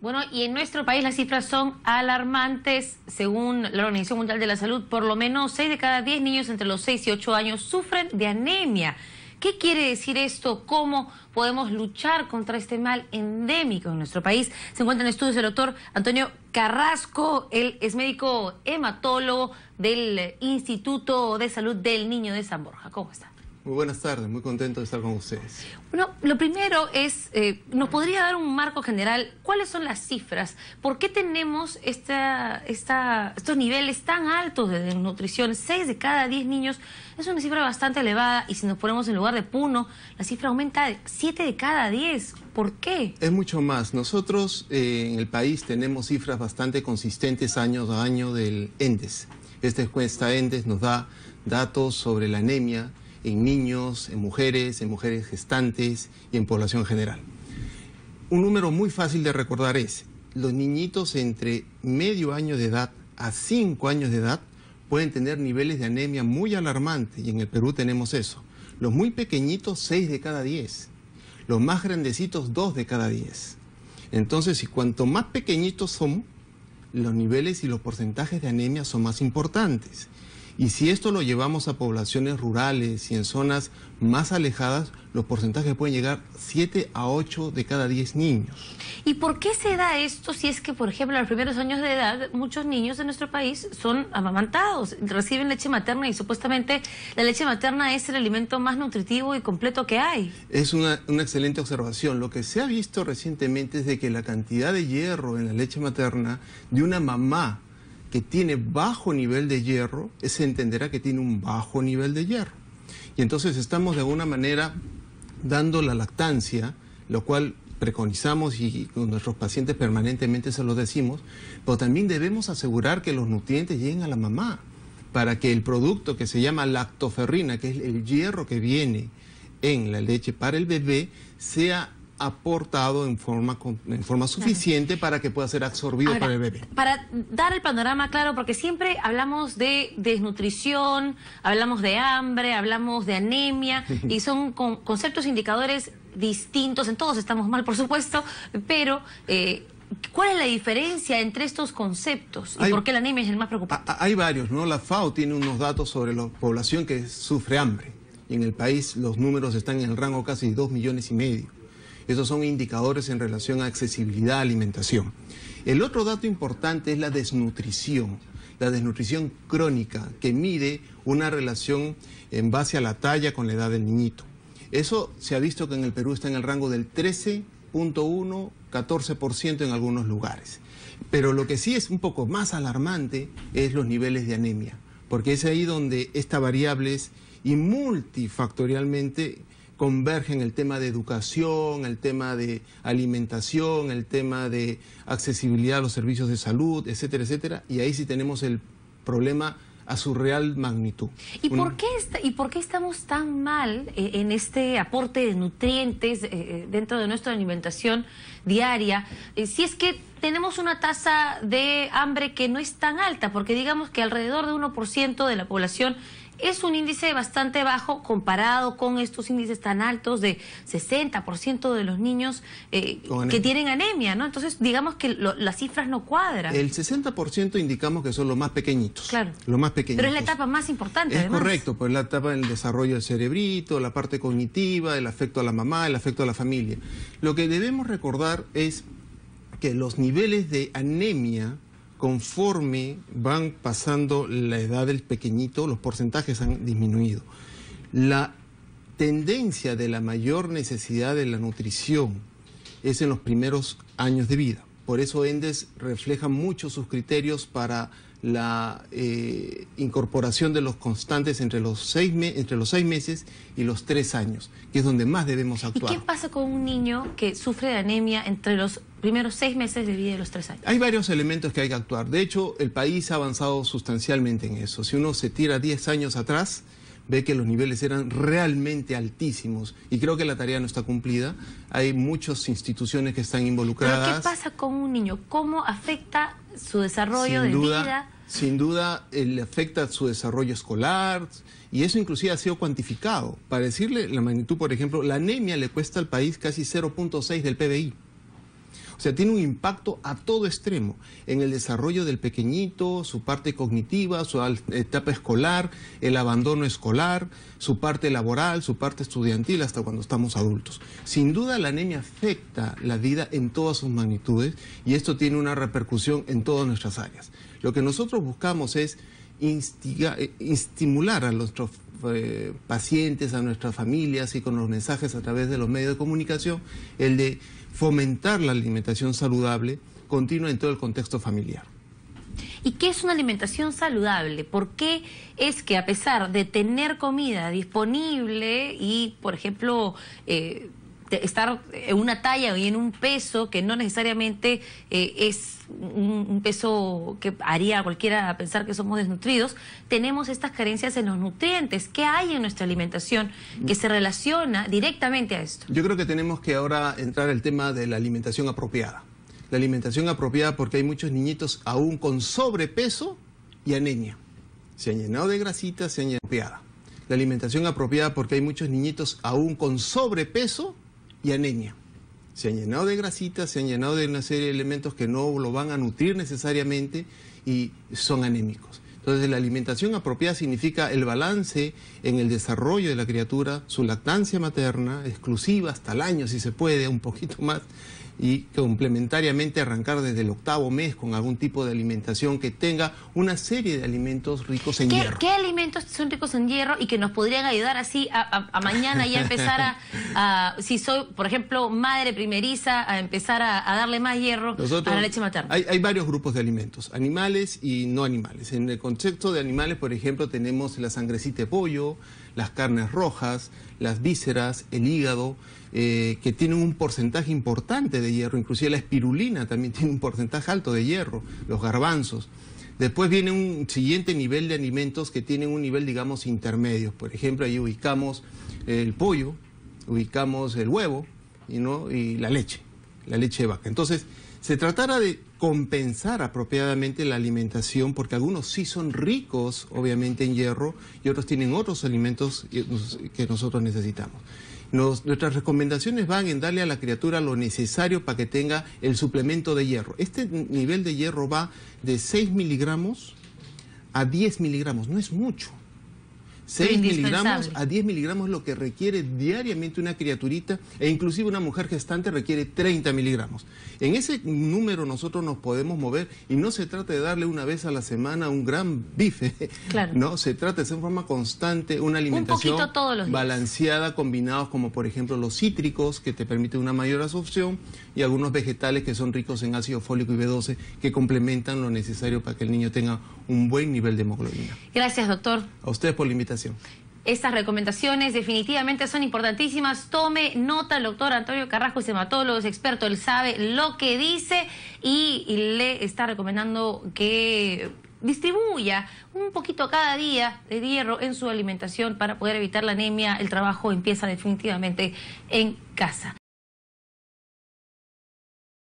Bueno, y en nuestro país las cifras son alarmantes. Según la Organización Mundial de la Salud, por lo menos 6 de cada 10 niños entre los 6 y 8 años sufren de anemia. ¿Qué quiere decir esto? ¿Cómo podemos luchar contra este mal endémico en nuestro país? Se encuentra en estudios el doctor Antonio Carrasco, él es médico hematólogo del Instituto de Salud del Niño de San Borja. ¿Cómo está? Muy buenas tardes, muy contento de estar con ustedes. Bueno, lo primero es, eh, ¿nos podría dar un marco general? ¿Cuáles son las cifras? ¿Por qué tenemos esta, esta, estos niveles tan altos de desnutrición? 6 de cada 10 niños es una cifra bastante elevada y si nos ponemos en lugar de Puno, la cifra aumenta de 7 de cada 10. ¿Por qué? Es mucho más. Nosotros eh, en el país tenemos cifras bastante consistentes año a año del ENDES. Esta encuesta ENDES nos da datos sobre la anemia, en niños, en mujeres, en mujeres gestantes y en población general. Un número muy fácil de recordar es, los niñitos entre medio año de edad a cinco años de edad pueden tener niveles de anemia muy alarmantes y en el Perú tenemos eso. Los muy pequeñitos, seis de cada 10. Los más grandecitos, dos de cada diez. Entonces, y cuanto más pequeñitos son... los niveles y los porcentajes de anemia son más importantes. Y si esto lo llevamos a poblaciones rurales y en zonas más alejadas, los porcentajes pueden llegar 7 a 8 de cada 10 niños. ¿Y por qué se da esto si es que, por ejemplo, en los primeros años de edad, muchos niños de nuestro país son amamantados, reciben leche materna y supuestamente la leche materna es el alimento más nutritivo y completo que hay? Es una, una excelente observación. Lo que se ha visto recientemente es de que la cantidad de hierro en la leche materna de una mamá que tiene bajo nivel de hierro, se entenderá que tiene un bajo nivel de hierro. Y entonces estamos de alguna manera dando la lactancia, lo cual preconizamos y con nuestros pacientes permanentemente se lo decimos, pero también debemos asegurar que los nutrientes lleguen a la mamá para que el producto que se llama lactoferrina, que es el hierro que viene en la leche para el bebé, sea aportado en forma, en forma suficiente para que pueda ser absorbido para el bebé. Para dar el panorama claro, porque siempre hablamos de desnutrición, hablamos de hambre, hablamos de anemia, y son con, conceptos e indicadores distintos, en todos estamos mal, por supuesto, pero... Eh, ¿Cuál es la diferencia entre estos conceptos y por qué la anemia es el más preocupante? Hay varios, ¿no? La FAO tiene unos datos sobre la población que sufre hambre. Y en el país los números están en el rango casi dos millones y medio. Esos son indicadores en relación a accesibilidad a alimentación. El otro dato importante es la desnutrición, la desnutrición crónica, que mide una relación en base a la talla con la edad del niñito. Eso se ha visto que en el Perú está en el rango del 13.1, 14% en algunos lugares. Pero lo que sí es un poco más alarmante es los niveles de anemia, porque es ahí donde esta variable es y multifactorialmente convergen el tema de educación, el tema de alimentación, el tema de accesibilidad a los servicios de salud, etcétera, etcétera, y ahí sí tenemos el problema a su real magnitud. ¿Y, por, qué está, ¿y por qué estamos tan mal eh, en este aporte de nutrientes eh, eh, dentro de nuestra alimentación diaria? si es que tenemos una tasa de hambre que no es tan alta, porque digamos que alrededor de 1% de la población es un índice bastante bajo comparado con estos índices tan altos de 60% de los niños eh, que tienen anemia, ¿no? Entonces, digamos que las cifras no cuadran. El 60% indicamos que son los más pequeñitos. Claro. Los más pequeñitos. Pero es la etapa más importante, Es correcto, pues la etapa del desarrollo del cerebrito, la parte cognitiva, el afecto a la mamá, el afecto a la familia. Lo que debemos recordar es que los niveles de anemia conforme van pasando la edad del pequeñito, los porcentajes han disminuido. La tendencia de la mayor necesidad de la nutrición es en los primeros años de vida. Por eso Endes refleja mucho sus criterios para la eh, incorporación de los constantes entre los, seis entre los seis meses y los tres años, que es donde más debemos actuar. ¿Y qué pasa con un niño que sufre de anemia entre los primeros seis meses de vida y los tres años? Hay varios elementos que hay que actuar. De hecho, el país ha avanzado sustancialmente en eso. Si uno se tira diez años atrás, ve que los niveles eran realmente altísimos y creo que la tarea no está cumplida. Hay muchas instituciones que están involucradas. ¿Pero qué pasa con un niño? ¿Cómo afecta su desarrollo de vida. Sin duda, eh, le afecta su desarrollo escolar y eso inclusive ha sido cuantificado. Para decirle la magnitud, por ejemplo, la anemia le cuesta al país casi 0.6 del PBI. O sea, tiene un impacto a todo extremo en el desarrollo del pequeñito, su parte cognitiva, su etapa escolar, el abandono escolar, su parte laboral, su parte estudiantil, hasta cuando estamos adultos. Sin duda la anemia afecta la vida en todas sus magnitudes y esto tiene una repercusión en todas nuestras áreas. Lo que nosotros buscamos es eh, estimular a nuestros eh, pacientes, a nuestras familias y con los mensajes a través de los medios de comunicación, el de fomentar la alimentación saludable continua en todo el contexto familiar. ¿Y qué es una alimentación saludable? ¿Por qué es que a pesar de tener comida disponible y, por ejemplo, eh, estar en eh, una talla y en un peso que no necesariamente eh, es un, peso que haría a cualquiera pensar que somos desnutridos, tenemos estas carencias en los nutrientes. ¿Qué hay en nuestra alimentación que se relaciona directamente a esto? Yo creo que tenemos que ahora entrar al tema de la alimentación apropiada. La alimentación apropiada porque hay muchos niñitos aún con sobrepeso y anemia. Se han llenado de grasitas, se han llenado de la alimentación apropiada porque hay muchos niñitos aún con sobrepeso y anemia. Se han llenado de grasitas, se han llenado de una serie de elementos que no lo van a nutrir necesariamente y son anémicos. Entonces la alimentación apropiada significa el balance en el desarrollo de la criatura, su lactancia materna, exclusiva hasta el año si se puede, un poquito más, y complementariamente arrancar desde el octavo mes con algún tipo de alimentación que tenga una serie de alimentos ricos en hierro. ¿Qué alimentos son ricos en hierro y que nos podrían ayudar así a, mañana ya empezar a, si soy, por ejemplo, madre primeriza, a empezar a, darle más hierro a la leche materna? Hay, hay varios grupos de alimentos, animales y no animales. En el concepto de animales, por ejemplo, tenemos la sangrecita de pollo, las carnes rojas, las vísceras, el hígado, eh, que tienen un porcentaje importante de hierro, inclusive la espirulina también tiene un porcentaje alto de hierro, los garbanzos. Después viene un siguiente nivel de alimentos que tienen un nivel, digamos, intermedio. Por ejemplo, ahí ubicamos el pollo, ubicamos el huevo y, ¿no? y la leche, la leche de vaca. Entonces, se tratara de compensar apropiadamente la alimentación, porque algunos sí son ricos, obviamente, en hierro, y otros tienen otros alimentos que nosotros necesitamos. nuestras recomendaciones van en darle a la criatura lo necesario para que tenga el suplemento de hierro. Este nivel de hierro va de 6 miligramos a 10 miligramos, no es mucho. 6 miligramos a 10 miligramos lo que requiere diariamente una criaturita e inclusive una mujer gestante requiere 30 miligramos. En ese número nosotros nos podemos mover y no se trata de darle una vez a la semana un gran bife, claro. no, se trata de hacer en forma constante una alimentación balanceada, combinados como por ejemplo los cítricos que te permiten una mayor absorción y algunos vegetales que son ricos en ácido fólico y B12 que complementan lo necesario para que el niño tenga un buen nivel de hemoglobina. Gracias doctor. A ustedes por la invitación. Estas recomendaciones definitivamente son importantísimas. Tome nota el doctor Antonio Carrasco, es hematólogo, es experto, él sabe lo que dice y le está recomendando que distribuya un poquito cada día de hierro en su alimentación para poder evitar la anemia. El trabajo empieza definitivamente en casa.